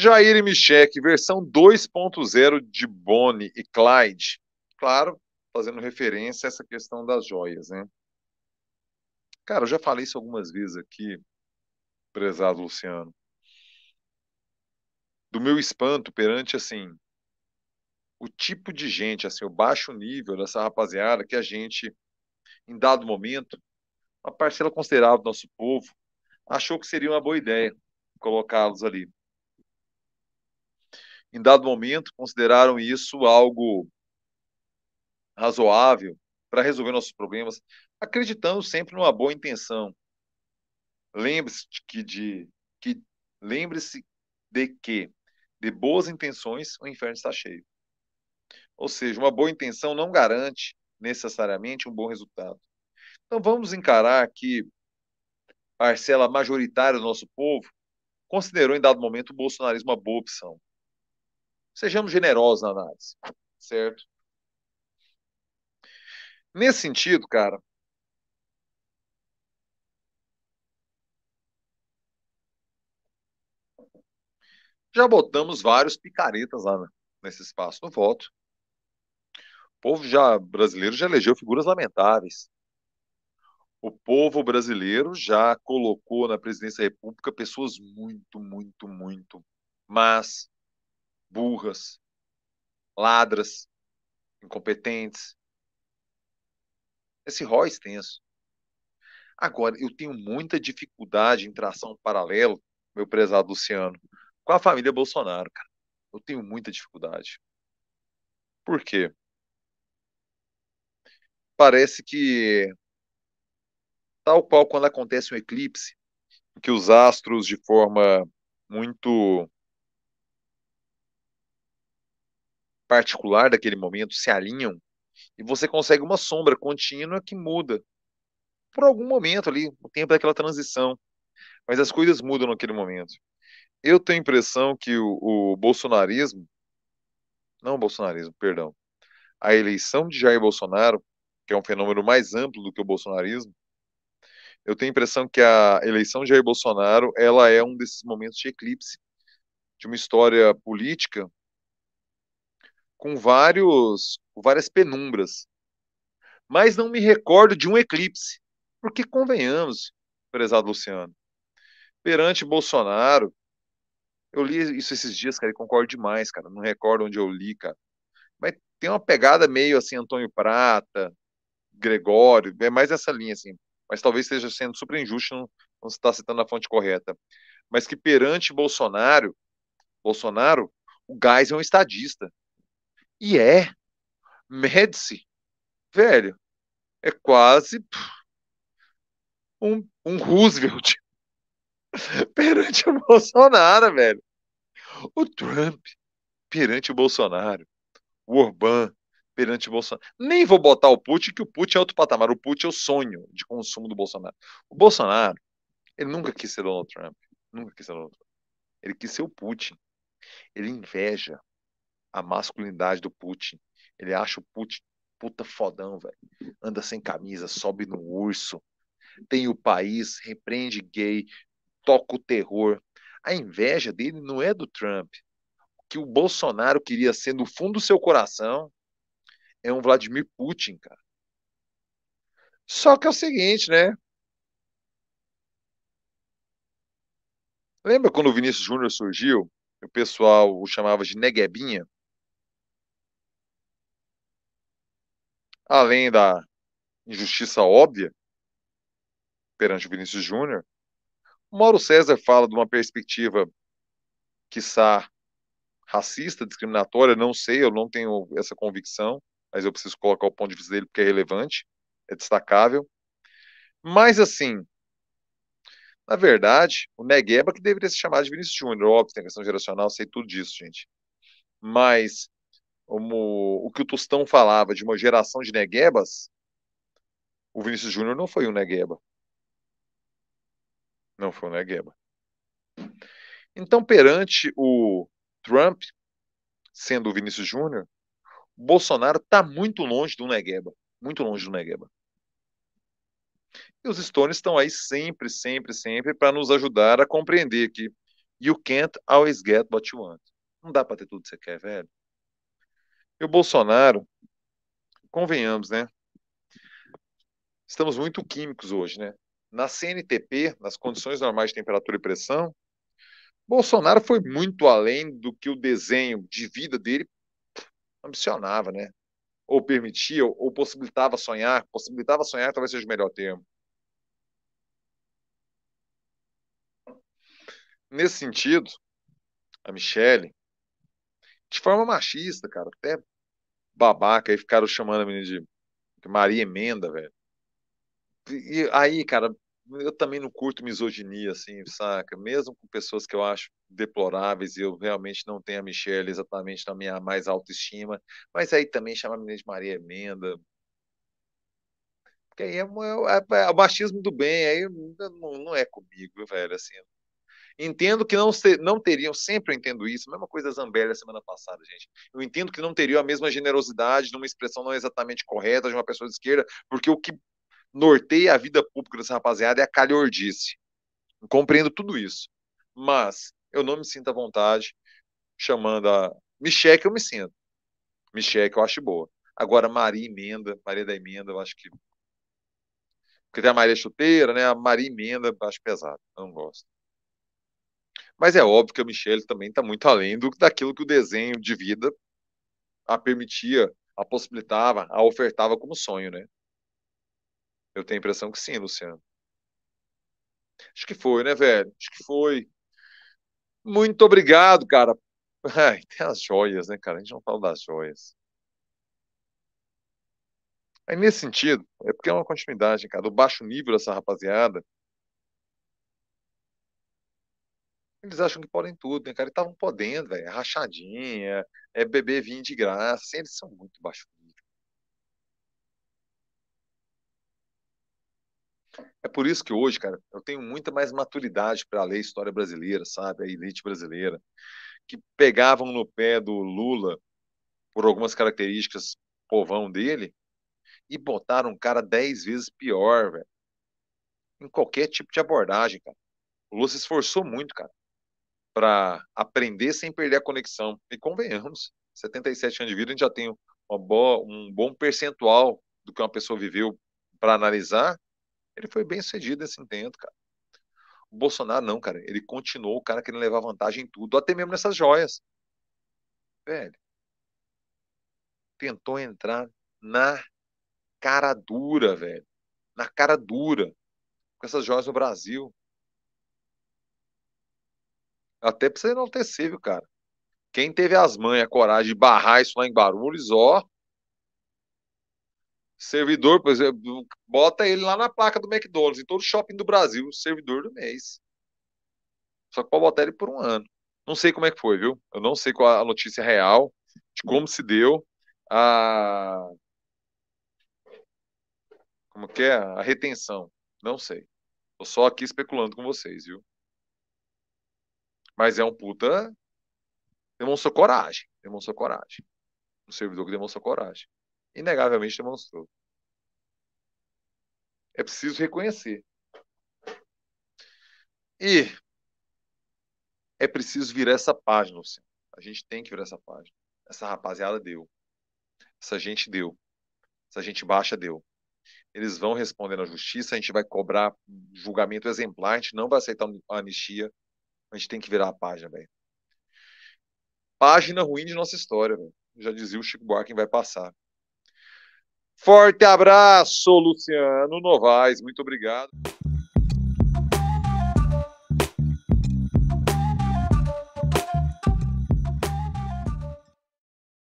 Jair e Michek, versão 2.0 de Bonnie e Clyde. Claro, fazendo referência a essa questão das joias, né? Cara, eu já falei isso algumas vezes aqui, prezado Luciano. Do meu espanto perante, assim, o tipo de gente, assim, o baixo nível dessa rapaziada que a gente, em dado momento, uma parcela considerável do nosso povo, achou que seria uma boa ideia colocá-los ali em dado momento, consideraram isso algo razoável para resolver nossos problemas, acreditando sempre numa boa intenção. Lembre-se que de que lembre-se de que de boas intenções o inferno está cheio. Ou seja, uma boa intenção não garante necessariamente um bom resultado. Então vamos encarar que parcela majoritária do nosso povo considerou em dado momento o bolsonarismo uma boa opção. Sejamos generosos na análise, certo? Nesse sentido, cara, já botamos vários picaretas lá né, nesse espaço no voto. O povo já brasileiro já elegeu figuras lamentáveis. O povo brasileiro já colocou na presidência da República pessoas muito, muito, muito, mas burras, ladras, incompetentes. Esse rol é extenso. Agora, eu tenho muita dificuldade em tração paralelo, meu prezado Luciano, com a família Bolsonaro, cara. Eu tenho muita dificuldade. Por quê? Parece que, tal qual quando acontece um eclipse, que os astros, de forma muito particular daquele momento se alinham e você consegue uma sombra contínua que muda por algum momento ali, o tempo daquela transição. Mas as coisas mudam naquele momento. Eu tenho a impressão que o, o bolsonarismo, não o bolsonarismo, perdão, a eleição de Jair Bolsonaro, que é um fenômeno mais amplo do que o bolsonarismo, eu tenho a impressão que a eleição de Jair Bolsonaro ela é um desses momentos de eclipse de uma história política com vários, várias penumbras. Mas não me recordo de um eclipse, porque convenhamos, prezado Luciano, perante Bolsonaro, eu li isso esses dias, cara, e concordo demais, cara, não recordo onde eu li, cara. Mas tem uma pegada meio assim, Antônio Prata, Gregório, é mais essa linha, assim. Mas talvez esteja sendo super injusto não, não estar tá citando a fonte correta. Mas que perante Bolsonaro, Bolsonaro, o gás é um estadista. E é. Médici, velho, é quase um, um Roosevelt perante o Bolsonaro, velho. O Trump perante o Bolsonaro. O Orbán perante o Bolsonaro. Nem vou botar o Putin, que o Putin é outro patamar. O Putin é o sonho de consumo do Bolsonaro. O Bolsonaro, ele nunca quis ser Donald Trump. Nunca quis ser Donald Trump. Ele quis ser o Putin. Ele inveja a masculinidade do Putin. Ele acha o Putin puta fodão, velho. Anda sem camisa, sobe no urso, tem o país, repreende gay, toca o terror. A inveja dele não é do Trump. O que o Bolsonaro queria ser no fundo do seu coração é um Vladimir Putin, cara. Só que é o seguinte, né? Lembra quando o Vinícius Júnior surgiu? O pessoal o chamava de Neguebinha? além da injustiça óbvia perante o Vinícius Júnior, Mauro César fala de uma perspectiva, quiçá, racista, discriminatória, não sei, eu não tenho essa convicção, mas eu preciso colocar o ponto de vista dele porque é relevante, é destacável. Mas, assim, na verdade, o Negueba que deveria se chamar de Vinícius Júnior, óbvio, tem questão geracional, sei tudo disso, gente. Mas como o que o Tostão falava de uma geração de neguebas, o Vinícius Júnior não foi um negueba. Não foi um negueba. Então, perante o Trump, sendo o Vinícius Júnior, Bolsonaro está muito longe do negueba. Muito longe do negueba. E os Stones estão aí sempre, sempre, sempre para nos ajudar a compreender que you can't always get what you want. Não dá para ter tudo que você quer, velho. E o Bolsonaro, convenhamos, né? Estamos muito químicos hoje, né? Na CNTP, nas condições normais de temperatura e pressão, Bolsonaro foi muito além do que o desenho de vida dele ambicionava, né? Ou permitia, ou possibilitava sonhar, possibilitava sonhar, talvez seja o melhor termo. Nesse sentido, a Michelle de forma machista, cara. Até babaca. Aí ficaram chamando a menina de Maria Emenda, velho. E aí, cara, eu também não curto misoginia, assim, saca? Mesmo com pessoas que eu acho deploráveis e eu realmente não tenho a Michelle exatamente na minha mais autoestima. Mas aí também chama a menina de Maria Emenda. Porque aí é, é, é, é o machismo do bem, aí não, não é comigo, velho, assim. Entendo que não, não teriam, sempre eu entendo isso, mesma coisa Zambelli semana passada, gente. Eu entendo que não teriam a mesma generosidade numa expressão não exatamente correta de uma pessoa de esquerda, porque o que norteia a vida pública dessa rapaziada é a calhordice. Eu compreendo tudo isso. Mas eu não me sinto à vontade chamando a. Michelle que eu me sinto. Michelle que eu acho boa. Agora, Maria Emenda, Maria da Emenda, eu acho que. Porque tem a Maria Chuteira, né? A Maria Emenda, acho pesado. Eu não gosto. Mas é óbvio que a Michelle também está muito além do, daquilo que o desenho de vida a permitia, a possibilitava, a ofertava como sonho, né? Eu tenho a impressão que sim, Luciano. Acho que foi, né, velho? Acho que foi. Muito obrigado, cara. Ai, tem as joias, né, cara? A gente não fala das joias. Aí, nesse sentido, é porque é uma continuidade, cara, do baixo nível dessa rapaziada Eles acham que podem tudo, né, cara? E estavam podendo, velho. É rachadinha, é beber vinho de graça. Assim, eles são muito baixo nível. É por isso que hoje, cara, eu tenho muita mais maturidade para ler história brasileira, sabe? A elite brasileira. Que pegavam no pé do Lula por algumas características povão dele e botaram um cara dez vezes pior, velho. Em qualquer tipo de abordagem, cara. O Lula se esforçou muito, cara para aprender sem perder a conexão. E convenhamos, 77 anos de vida, a gente já tem boa, um bom percentual do que uma pessoa viveu para analisar. Ele foi bem sucedido nesse intento, cara. O Bolsonaro não, cara. Ele continuou o cara querendo levar vantagem em tudo, até mesmo nessas joias. Velho. Tentou entrar na cara dura, velho. Na cara dura. Com essas joias no Brasil. Até precisa enaltecer, viu, cara. Quem teve as manhas, a coragem de barrar isso lá em Barulhos, ó. Servidor, por exemplo, bota ele lá na placa do McDonald's, em todo shopping do Brasil, servidor do mês. Só que pode botar ele por um ano. Não sei como é que foi, viu? Eu não sei qual a notícia real, de como se deu. A. Como que é? A retenção. Não sei. Tô só aqui especulando com vocês, viu? Mas é um puta. Demonstrou coragem. Demonstrou coragem. Um servidor que demonstrou coragem. Inegavelmente demonstrou. É preciso reconhecer. E é preciso virar essa página, Luciano. A gente tem que virar essa página. Essa rapaziada deu. Essa gente deu. Essa gente baixa deu. Eles vão responder na justiça, a gente vai cobrar julgamento exemplar, a gente não vai aceitar a anistia, a gente tem que virar a página, velho. Página ruim de nossa história, velho. Já dizia o Chico Buarque vai passar. Forte abraço, Luciano Novaes. Muito obrigado.